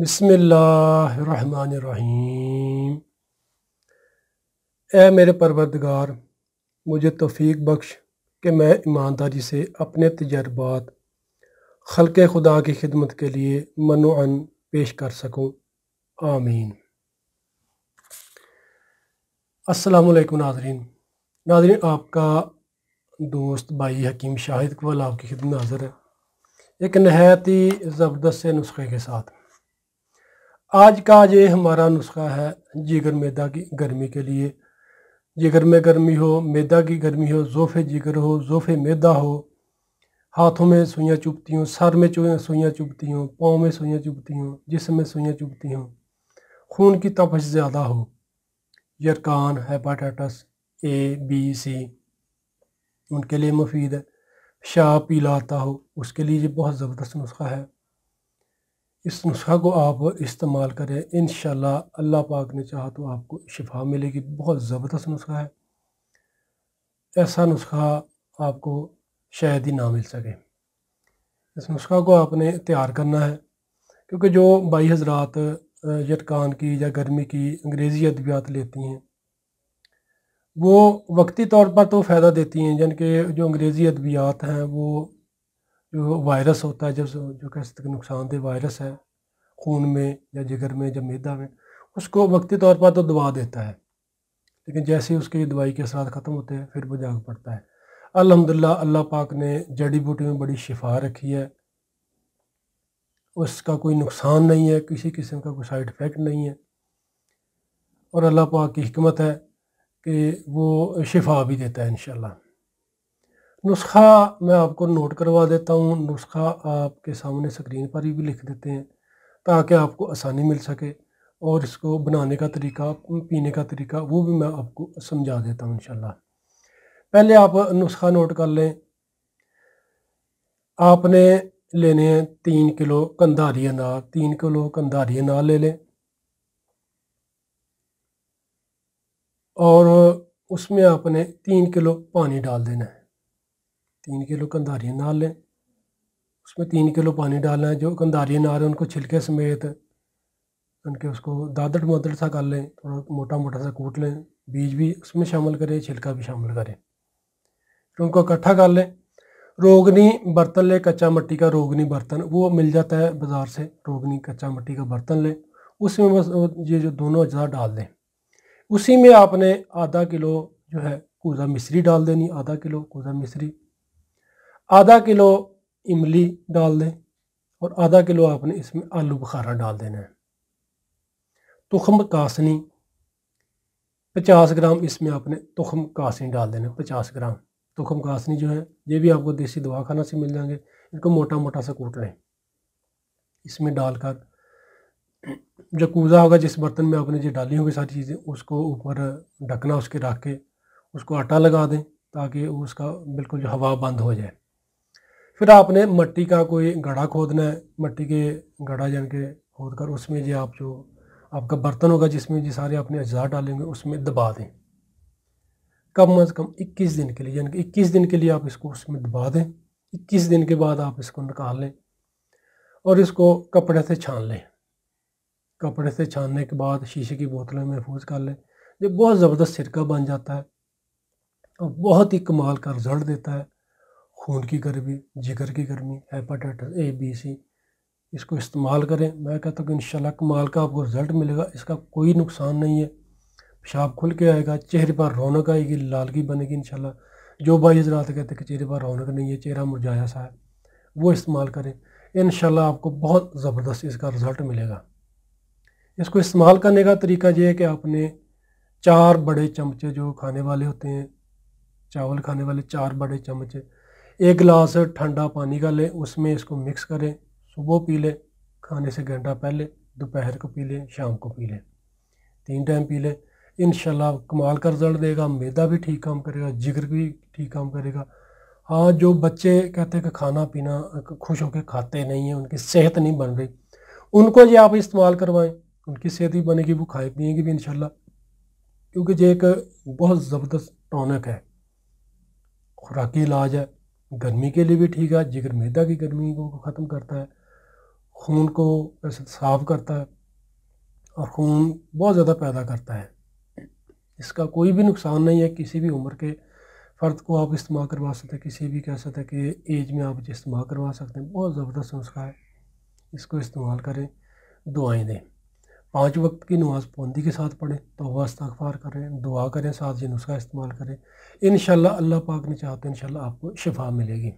बसमीम ए मेरे परवरदगार मुझे तोफ़ी बख्श कि मैं ईमानदारी से अपने तजर्बात खलक खुदा की खिदमत के लिए मनुअन पेश कर सकूँ आमीन असलकम नाजरीन नाजरीन आपका दोस्त भाई हकीम शाहिद कवल आपकी खिदमत हाजिर है एक नहायत ही ज़बरदस्त नुस्खे के साथ आज का ये हमारा नुस्खा है जिगर मैदा की गर्मी के लिए जिगर में गर्मी हो मैदा की गर्मी हो ज़ोफ़े जिगर हो ज़ोफ़े मैदा हो हाथों में सुइयाँ चुभती हूँ सर में सुइयाँ चुभती हूँ पाँव में सुइयाँ चुभती हूँ जिसम में सुइयाँ चुभती हूँ खून की तपश ज़्यादा हो यरकान हेपाटाइटस ए बी सी उनके लिए मुफीद है शाह पीला आता हो उसके लिए ये बहुत ज़बरदस्त नुस्खा है इस नुस्खा को आप इस्तेमाल करें इन अल्लाह पाक ने चाहा तो आपको शिफा मिलेगी बहुत ज़बरदस्त नुस्खा है ऐसा नुस्खा आपको शायद ही ना मिल सके इस नुस्खा को आपने तैयार करना है क्योंकि जो बाई हजरात जटकान की या गर्मी की अंग्रेज़ी अद्वियात लेती हैं वो वक्ती तौर पर तो फ़ायदा देती हैं यानी कि जो अंग्रेज़ी अद्वियात हैं वो जो वायरस होता है जब जो कह सकते नुकसानदेह वायरस है खून में या जिगर में या मैदा में उसको वक्ती तौर पर तो दबा देता है लेकिन जैसे ही उसके दवाई के असरात ख़त्म होते हैं फिर वो जाग पड़ता है अलहमदिल्ला अल्लाह पाक ने जड़ी बूटी में बड़ी शिफा रखी है उसका कोई नुकसान नहीं है किसी किस्म का कोई साइड इफ़ेक्ट नहीं है और अल्लाह पाक की हमत है कि वो शिफा भी देता है इन नुस्खा मैं आपको नोट करवा देता हूँ नुस्खा आपके सामने स्क्रीन पर ही भी लिख देते हैं ताकि आपको आसानी मिल सके और इसको बनाने का तरीका पीने का तरीका वो भी मैं आपको समझा देता हूँ इन पहले आप नुस्खा नोट कर लें आपने लेने हैं तीन किलो कंधारी अनार तीन किलो कंधारी अनार ले लें और उसमें आपने तीन किलो पानी डाल देना है तीन किलो कंधारिया नार लें उसमें तीन किलो पानी डालना है जो कंधारिया नार है उनको छिलके समेत उनके उसको दादड़ मदड़ सा कर लें थोड़ा मोटा मोटा सा कूट लें बीज भी उसमें शामिल करें छिलका भी शामिल करें फिर उनको इकट्ठा कर लें रोगनी बर्तन लें कच्चा मट्टी का रोगनी बर्तन वो मिल जाता है बाज़ार से रोगनी कच्चा मट्टी का बर्तन लें उसमें बस ये जो दोनों अज्जा डाल दें उसी में आपने आधा किलो जो है कूज़ा मिश्री डाल देनी आधा किलो कूज़ा मिश्री आधा किलो इमली डाल दें और आधा किलो आपने इसमें आलू बुखारा डाल देना है तुखम कासनी पचास ग्राम इसमें आपने तुखम कासनी डाल देना है पचास ग्राम तुखम कासनी जो है ये भी आपको देसी दवा खाना से मिल जाएंगे इनको मोटा मोटा सा कूट लें इसमें डालकर जो कूज़ा होगा जिस बर्तन में आपने जो डाली होगी सारी चीज़ें उसको ऊपर ढकना उसके रख के उसको आटा लगा दें ताकि उसका बिल्कुल जो हवा बंद हो जाए फिर आपने मट्टी का कोई गढ़ा खोदना है मट्टी के गढ़ा जान के खोद कर उसमें जो आप जो आपका बर्तन होगा जिसमें जो सारे अपने अज्जा डालेंगे उसमें दबा दें कम अज़ कम 21 दिन के लिए यानी कि 21 दिन के लिए आप इसको उसमें दबा दें 21 दिन के बाद आप इसको निकाल लें और इसको कपड़े से छान लें कपड़े से छानने के बाद शीशे की बोतलें महफूज कर लें ये बहुत ज़बरदस्त सिरका बन जाता है और बहुत ही कमाल का रिजल्ट देता है खून की गर्मी जिगर की गर्मी हेपाटाइटिस ए बी सी इसको इस्तेमाल करें मैं कहता हूँ कि इन कमाल का आपको रिज़ल्ट मिलेगा इसका कोई नुकसान नहीं है पेशाब खुल के आएगा चेहरे पर रौनक आएगी लालगी बनेगी इन जो भाई हजरात कहते हैं कि चेहरे पर रौनक नहीं है चेहरा मुरझाया सा है वो इस्तेमाल करें इन आपको बहुत ज़बरदस्त इसका रिज़ल्ट मिलेगा इसको इस्तेमाल करने का तरीका यह है कि आपने चार बड़े चमचे जो खाने वाले होते हैं चावल खाने वाले चार बड़े चमचे एक गिलास ठंडा पानी का लें उसमें इसको मिक्स करें सुबह पी लें खाने से घंटा पहले दोपहर को पी लें शाम को पी लें तीन टाइम पी लें इन कमाल का रिजल्ट देगा मैदा भी ठीक काम करेगा जिगर भी ठीक काम करेगा हाँ जो बच्चे कहते हैं कि खाना पीना खुश होकर खाते नहीं हैं उनकी सेहत नहीं बन रही उनको ये आप इस्तेमाल करवाएं उनकी सेहत भी बनेगी वो खाए पिएंगे भी इन क्योंकि ये एक बहुत ज़बरदस्त टॉनिक है खुराकी इलाज है गर्मी के लिए भी ठीक है जिगर मैदा की गर्मी को ख़त्म करता है खून को साफ़ करता है और खून बहुत ज़्यादा पैदा करता है इसका कोई भी नुकसान नहीं है किसी भी उम्र के फ़र्द को आप इस्तेमाल करवा सकते हैं किसी भी कह सकते हैं कि एज में आप इस्तेमाल करवा सकते हैं बहुत ज़बरदस्त नुस्खा है इसको इस्तेमाल करें दुआएँ दें पाँच वक्त की नमाज़ पौंदी के साथ पढ़ें तो अस्तफार करें दुआ करें साथ जिन नुस्खा इस्तेमाल करें इन अल्लाह पाक ने चाहते इन आपको शफा मिलेगी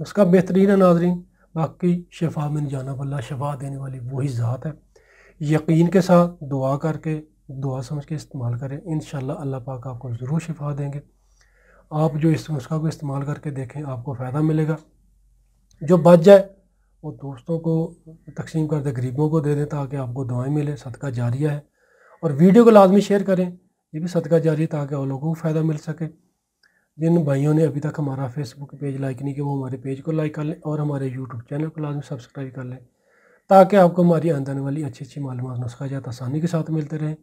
नुस्खा तो बेहतरीन है नाजरीन बाकी शफा मिन जाना बल्ला शफा देने वाली वही ज़ात है यकीन के साथ दुआ करके दुआ समझ के इस्तेमाल करें इन अल्लाह पाक आपको ज़रूर शफा देंगे आप जो इस नुस्खा को इस्तेमाल करके देखें आपको फ़ायदा मिलेगा जो बच जाए वो दोस्तों को तकसीम कर दें गरीबों को दे दें ताकि आपको दुआएं मिले सदका जारिया है और वीडियो को लाजमी शेयर करें ये भी सदका जारी है ताकि और लोगों को फ़ायदा मिल सके जिन भाइयों ने अभी तक हमारा फेसबुक पेज लाइक नहीं किया वो हमारे पेज को लाइक कर लें और हमारे यूट्यूब चैनल को लाजमी सब्सक्राइब कर लें ताकि आपको हमारी आंदन वाली अच्छी अच्छी मालूम नुस्खा जात आसानी के साथ मिलते रहें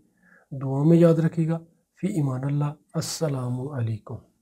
दुआ में याद रखिएगा फ़ी ईमान अल्लाह असलकम